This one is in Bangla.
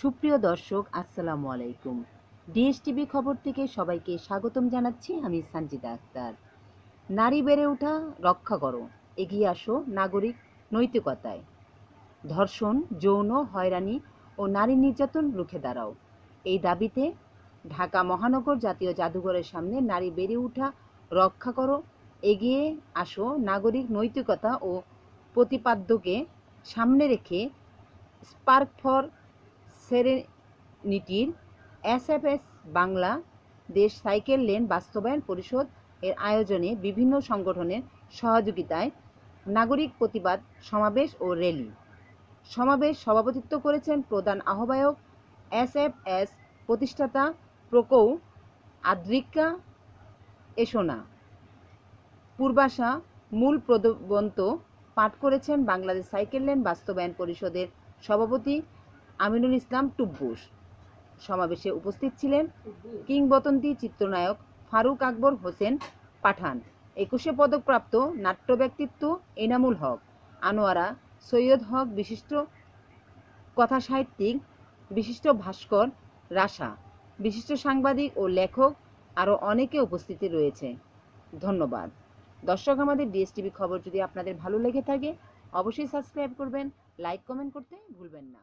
সুপ্রিয় দর্শক আসসালামু আলাইকুম ডিএসটিভি খবর থেকে সবাইকে স্বাগতম জানাচ্ছি আমি সঞ্জিতা আক্তার নারী বেড়ে ওঠা রক্ষা করো এগিয়ে আসো নাগরিক নৈতিকতায় ধর্ষণ যৌন হয়রানি ও নারী নির্যাতন রুখে দাঁড়াও এই দাবিতে ঢাকা মহানগর জাতীয় জাদুঘরের সামনে নারী বেড়ে ওঠা রক্ষা করো এগিয়ে আসো নাগরিক নৈতিকতা ও প্রতিপাদ্যকে সামনে রেখে স্পার্ক ফর সেরেনিটির SFS Bangladesh cycle lane বাস্তবায়ন পরিষদ এর আয়োজনে বিভিন্ন সংগঠনের সহযোগিতায় নাগরিক প্রতিবাদ সমাবেশ ও র্যালি সমাবেশ সভাপতিত্ব করেছেন প্রধান আহ্বায়ক এস এফ এস প্রতিষ্ঠাতা প্রকৌ আদ্রিকা এসোনা পূর্বাশা মূল প্রদবন্ত পাঠ করেছেন বাংলাদেশ সাইকেল লেন বাস্তবায়ন পরিষদের সভাপতি আমিনুল ইসলাম টুব্বুস সমাবেশে উপস্থিত ছিলেন কিংবদন্তি চিত্রনায়ক ফারুক আকবর হোসেন পাঠান একুশে পদকপ্রাপ্ত নাট্য ব্যক্তিত্ব এনামুল হক আনোয়ারা সৈয়দ হক বিশিষ্ট কথা সাহিত্যিক বিশিষ্ট ভাস্কর রাশা বিশিষ্ট সাংবাদিক ও লেখক আরও অনেকে উপস্থিতি রয়েছে ধন্যবাদ দর্শক আমাদের ডিএসটিভি খবর যদি আপনাদের ভালো লেগে থাকে অবশ্যই সাবস্ক্রাইব করবেন লাইক কমেন্ট করতে ভুলবেন না